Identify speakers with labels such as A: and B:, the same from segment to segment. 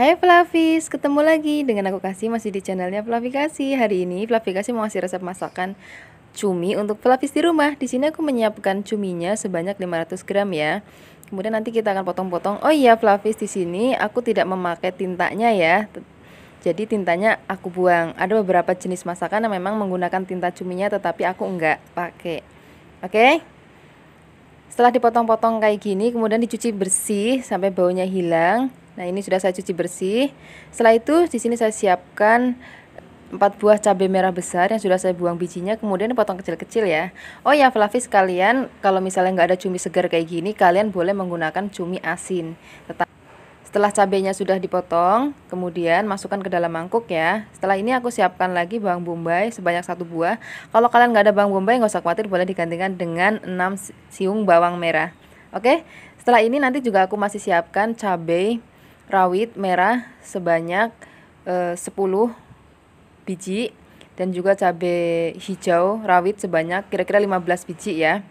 A: Hai Flavis, ketemu lagi dengan aku Kasih masih di channelnya Flavi Hari ini Flavi Kasih mau ngasih resep masakan cumi untuk Flavis di rumah. Di sini aku menyiapkan cuminya sebanyak 500 gram ya. Kemudian nanti kita akan potong-potong. Oh iya Flavis di sini aku tidak memakai tintanya ya. Jadi tintanya aku buang. Ada beberapa jenis masakan yang memang menggunakan tinta cuminya tetapi aku enggak pakai. Oke? Setelah dipotong-potong kayak gini, kemudian dicuci bersih sampai baunya hilang Nah, ini sudah saya cuci bersih. Setelah itu di sini saya siapkan empat buah cabai merah besar yang sudah saya buang bijinya kemudian potong kecil-kecil ya oh ya flavi sekalian kalau misalnya nggak ada cumi segar kayak gini kalian boleh menggunakan cumi asin Tetap setelah cabainya sudah dipotong kemudian masukkan ke dalam mangkuk ya setelah ini aku siapkan lagi bawang bombay sebanyak satu buah kalau kalian nggak ada bawang bombay nggak usah khawatir boleh digantikan dengan 6 siung bawang merah oke setelah ini nanti juga aku masih siapkan cabai rawit merah sebanyak e, eh, 10 biji dan juga cabai hijau rawit sebanyak kira-kira 15 biji ya.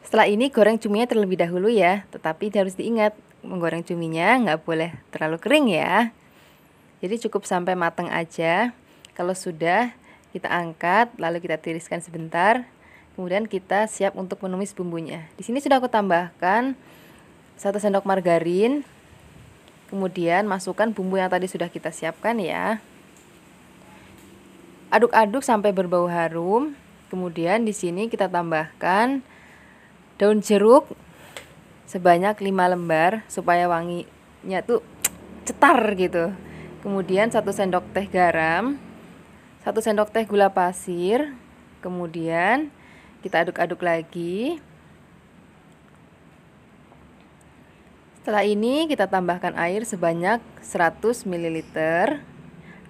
A: Setelah ini goreng cuminya terlebih dahulu ya, tetapi harus diingat menggoreng cuminya nggak boleh terlalu kering ya. Jadi cukup sampai matang aja. Kalau sudah kita angkat lalu kita tiriskan sebentar. Kemudian kita siap untuk menumis bumbunya. Di sini sudah aku tambahkan satu sendok margarin, Kemudian masukkan bumbu yang tadi sudah kita siapkan ya. Aduk-aduk sampai berbau harum. Kemudian di sini kita tambahkan daun jeruk sebanyak 5 lembar supaya wanginya tuh cetar gitu. Kemudian satu sendok teh garam, satu sendok teh gula pasir, kemudian kita aduk-aduk lagi Setelah ini kita tambahkan air sebanyak 100 ml.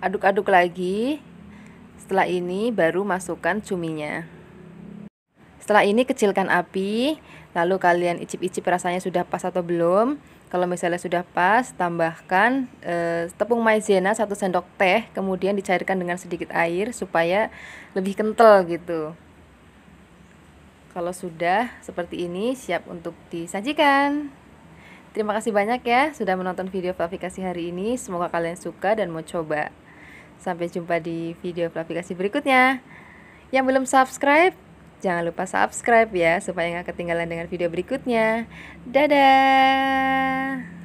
A: Aduk-aduk lagi. Setelah ini baru masukkan cuminya. Setelah ini kecilkan api, lalu kalian icip-icip rasanya sudah pas atau belum. Kalau misalnya sudah pas, tambahkan eh, tepung maizena 1 sendok teh, kemudian dicairkan dengan sedikit air supaya lebih kental gitu. Kalau sudah seperti ini, siap untuk disajikan. Terima kasih banyak ya sudah menonton video Flavikasi hari ini. Semoga kalian suka dan mau coba. Sampai jumpa di video Flavikasi berikutnya. Yang belum subscribe, jangan lupa subscribe ya supaya nggak ketinggalan dengan video berikutnya. Dadah!